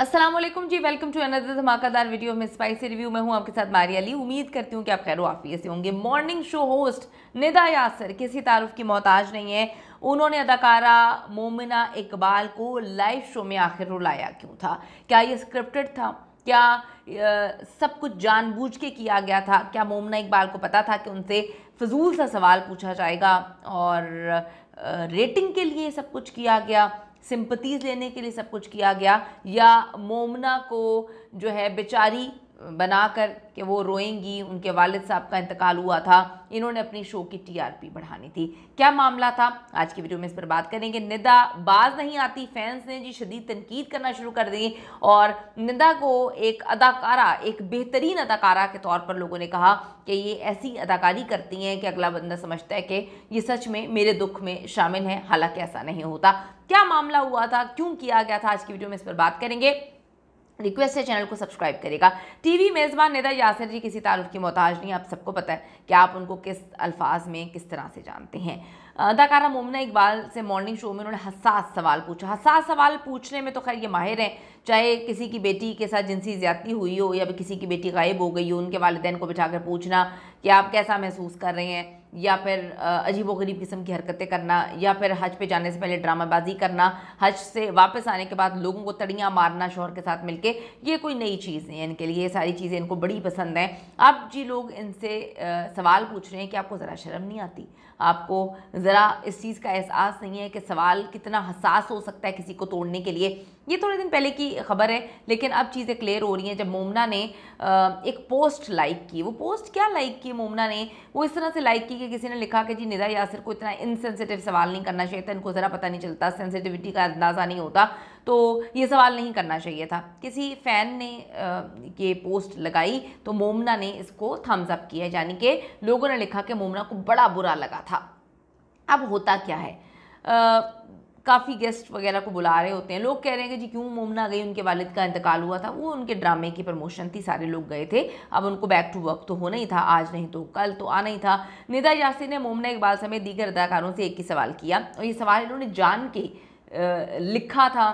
Aslam ji welcome to another धमाकेदार video में spicy review में हूँ आपके साथ मारिया अली उम्मीद करती हूँ कि आप खैर वाफिया से होंगे morning show host Nida Yasir किसी तारुफ की मोहताज नहीं है उन्होंने अदाकारा मोमिना इकबाल को लाइव शो में आखिर रुलाया क्यों था क्या ये स्क्रिप्टेड था क्या आ, सब कुछ जानबूझ के किया गया था क्या मोमना इकबाल को पता था कि उनसे फजूल सा सवाल पूछा जाएगा और रेटिंग के लिए सब कुछ किया गया सिंपतीज़ लेने के लिए सब कुछ किया गया या मोमना को जो है बेचारी बनाकर कि वो रोएंगी उनके वालिद साहब का इंतकाल हुआ था इन्होंने अपनी शो की टीआरपी बढ़ानी थी क्या मामला था आज की वीडियो में इस पर बात करेंगे निदा बाज नहीं आती फैंस ने जी शदीद तनकीद करना शुरू कर दी और निदा को एक अदाकारा एक बेहतरीन अदाकारा के तौर पर लोगों ने कहा कि ये ऐसी अदाकारी करती हैं कि अगला बंदा समझता है कि ये सच में मेरे दुख में शामिल है हालांकि ऐसा नहीं होता क्या मामला हुआ था क्यों किया गया था आज की वीडियो में इस पर बात करेंगे रिक्वेस्ट है चैनल को सब्सक्राइब करेगा टीवी मेज़बान निदा यासर जी किसी तारुफ की मोहताज नहीं आप सबको पता है कि आप उनको किस अल्फाज में किस तरह से जानते हैं अदाकारा मुमना इकबाल से मॉर्निंग शो में उन्होंने हसास सवाल पूछा हसास सवाल पूछने में तो खैर ये माहिर हैं चाहे किसी की बेटी के साथ जिनसी ज़्यादती हुई हो या किसी की बेटी गायब हो गई हो उनके वालदेन को बिठा पूछना कि आप कैसा महसूस कर रहे हैं या फिर अजीबोगरीब किस्म की हरकतें करना या फिर हज पे जाने से पहले ड्रामाबाजी करना हज से वापस आने के बाद लोगों को तड़ियाँ मारना शोहर के साथ मिलके ये कोई नई चीज़ नहीं है इनके लिए ये सारी चीज़ें इनको बड़ी पसंद हैं आप जी लोग इनसे सवाल पूछ रहे हैं कि आपको ज़रा शर्म नहीं आती आपको ज़रा इस चीज़ का एहसास नहीं है कि सवाल कितना हसास हो सकता है किसी को तोड़ने के लिए ये थोड़े दिन पहले की खबर है लेकिन अब चीज़ें क्लियर हो रही हैं जब मोमना ने एक पोस्ट लाइक की वो पोस्ट क्या लाइक की मोमना ने वो इस तरह से लाइक की कि किसी ने लिखा कि जी निदा यासर को इतना इनसेंसिटिव सवाल नहीं करना चाहिए था इनको ज़रा पता नहीं चलता सेंसिटिविटी का अंदाज़ा नहीं होता तो ये सवाल नहीं करना चाहिए था किसी फ़ैन ने ये पोस्ट लगाई तो मोमना ने इसको थम्स अप किया यानी कि लोगों ने लिखा कि मोमना को बड़ा बुरा लगा था अब होता क्या है काफ़ी गेस्ट वगैरह को बुला रहे होते हैं लोग कह रहे हैं कि जी क्यों मोमना गई उनके वालिद का इंतकाल हुआ था वो उनके ड्रामे की प्रमोशन थी सारे लोग गए थे अब उनको बैक टू वर्क तो होना ही था आज नहीं तो कल तो आना ही था निदा यासी ने मोमना इकबाल समेत दीगर अदाकारों से एक ही सवाल किया और ये सवाल इन्होंने जान के लिखा था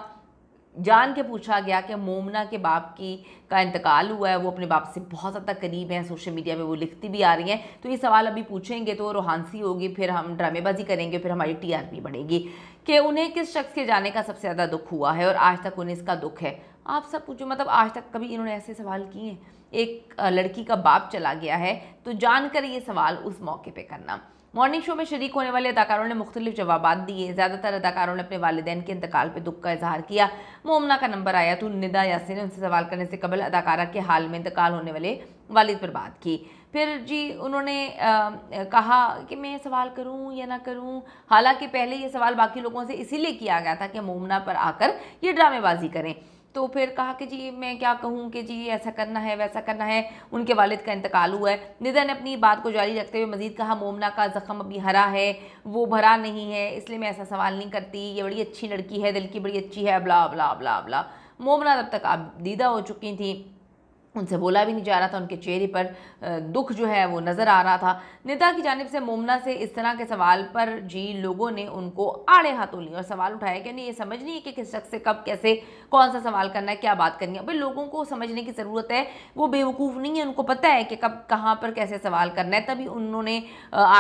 जान के पूछा गया कि मोमना के बाप की का इंतकाल हुआ है वो अपने बाप से बहुत ज़्यादा करीब हैं सोशल मीडिया में वो लिखती भी आ रही हैं तो ये सवाल अभी पूछेंगे तो रोहानसी होगी फिर हम ड्रामेबाजी करेंगे फिर हमारी टीआरपी बढ़ेगी कि उन्हें किस शख्स के जाने का सबसे ज़्यादा दुख हुआ है और आज तक उन्हें इसका दुख है आप सब पूछो मतलब आज तक कभी इन्होंने ऐसे सवाल किए हैं एक लड़की का बाप चला गया है तो जानकर ये सवाल उस मौके पर करना मॉर्निंग शो में शरीक होने वाले अदाकारों ने मुख्तलिफ जवाब दिए ज़्यादातर अदाकारों ने अपने वालदेन के इंतकाल पर दुख का इजहार किया मोमना का नंबर आया तो निदा यासिन ने उनसे सवाल करने से कबल अदाकारा के हाल में इंतकाल होने वाले वालद पर बात की फिर जी उन्होंने आ, कहा कि मैं सवाल करूं या ना करूं हालांकि पहले ये सवाल बाकी लोगों से इसीलिए किया गया था कि मोमना पर आकर ये ड्रामेबाजी करें तो फिर कहा कि जी मैं क्या कहूँ कि जी ऐसा करना है वैसा करना है उनके वालिद का इंतकाल हुआ है निदा ने अपनी बात को जारी रखते हुए मजीद कहा मोमना का ज़ख़म अभी हरा है वो भरा नहीं है इसलिए मैं ऐसा सवाल नहीं करती ये बड़ी अच्छी लड़की है दिल की बड़ी अच्छी है अबला अबला अबला अबला मोमना तब तक आप दीदा हो चुकी थी उनसे बोला भी नहीं जा रहा था उनके चेहरे पर दुख जो है वो नज़र आ रहा था नेता की जानब से मोमना से इस तरह के सवाल पर जी लोगों ने उनको आड़े हाथों लिया और सवाल उठाया कि नहीं ये समझ नहीं है कि किस शख्स से कब कैसे कौन सा सवाल करना है क्या बात करनी है भाई लोगों को समझने की ज़रूरत है वो बेवकूफ़ नहीं है उनको पता है कि कब कहाँ पर कैसे सवाल करना है तभी उन्होंने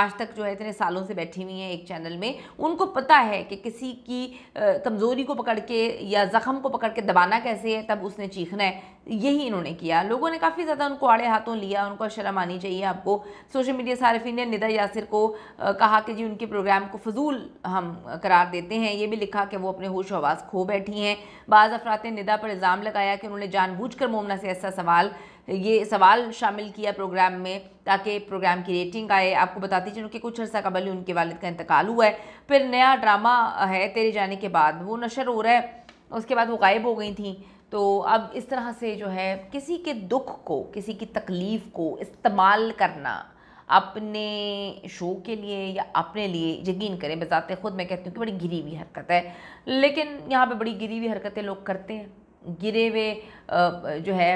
आज तक जो है इतने सालों से बैठी हुई हैं एक चैनल में उनको पता है कि किसी की कमज़ोरी को पकड़ के या ज़ख़म को पकड़ के दबाना कैसे है तब उसने चीखना है यही इन्होंने किया लोगों ने काफ़ी ज़्यादा उनको आड़े हाथों लिया उनको शर्म आनी चाहिए आपको सोशल मीडिया सार्फिन ने निदा यासिर को कहा कि जी उनके प्रोग्राम को फजूल हम करार देते हैं ये भी लिखा कि वो अपने होश आवाज़ खो बैठी हैं बाज़ अफरात ने निदा पर इल्ज़ाम लगाया कि उन्होंने जानबूझ कर मोमना से ऐसा सवाल ये सवाल शामिल किया प्रोग्राम में ताकि प्रोग्राम की रेटिंग आए आपको बताती चलूँ कि कुछ अर्सा कबल उनके वालद का इंतकाल हुआ है फिर नया ड्रामा है तेरे जाने के बाद वो नशर हो रहा है उसके बाद वो गायब हो गई थी तो अब इस तरह से जो है किसी के दुख को किसी की तकलीफ़ को इस्तेमाल करना अपने शो के लिए या अपने लिए यकीन करें बजाते ख़ुद मैं कहती हूँ कि बड़ी गिरी हुई हरकत है लेकिन यहाँ पे बड़ी गिरी हुई हरकतें लोग करते हैं गिरे हुए जो है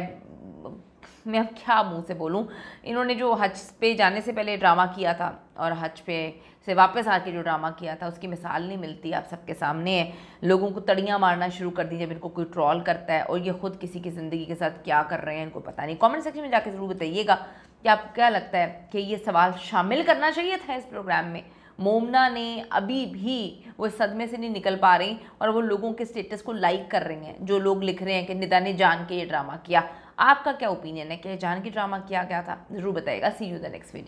मैं अब क्या मुंह से बोलूँ इन्होंने जो हज पे जाने से पहले ड्रामा किया था और हज पे से वापस आके जो ड्रामा किया था उसकी मिसाल नहीं मिलती आप सबके सामने लोगों को तड़ियाँ मारना शुरू कर दी जब इनको कोई ट्रॉल करता है और ये ख़ुद किसी की ज़िंदगी के साथ क्या कर रहे हैं इनको पता नहीं कॉमेंट सेक्शन में जाके ज़रूर बताइएगा कि आपको क्या लगता है कि ये सवाल शामिल करना चाहिए था इस प्रोग्राम में मोमना ने अभी भी वो सदमे से नहीं निकल पा रही और वो लोगों के स्टेटस को लाइक कर रही हैं जो लोग लिख रहे हैं कि निदा ने जान के ये ड्रामा किया आपका क्या ओपिनियन है कि जान के ड्रामा किया गया था ज़रूर बताएगा see you the next video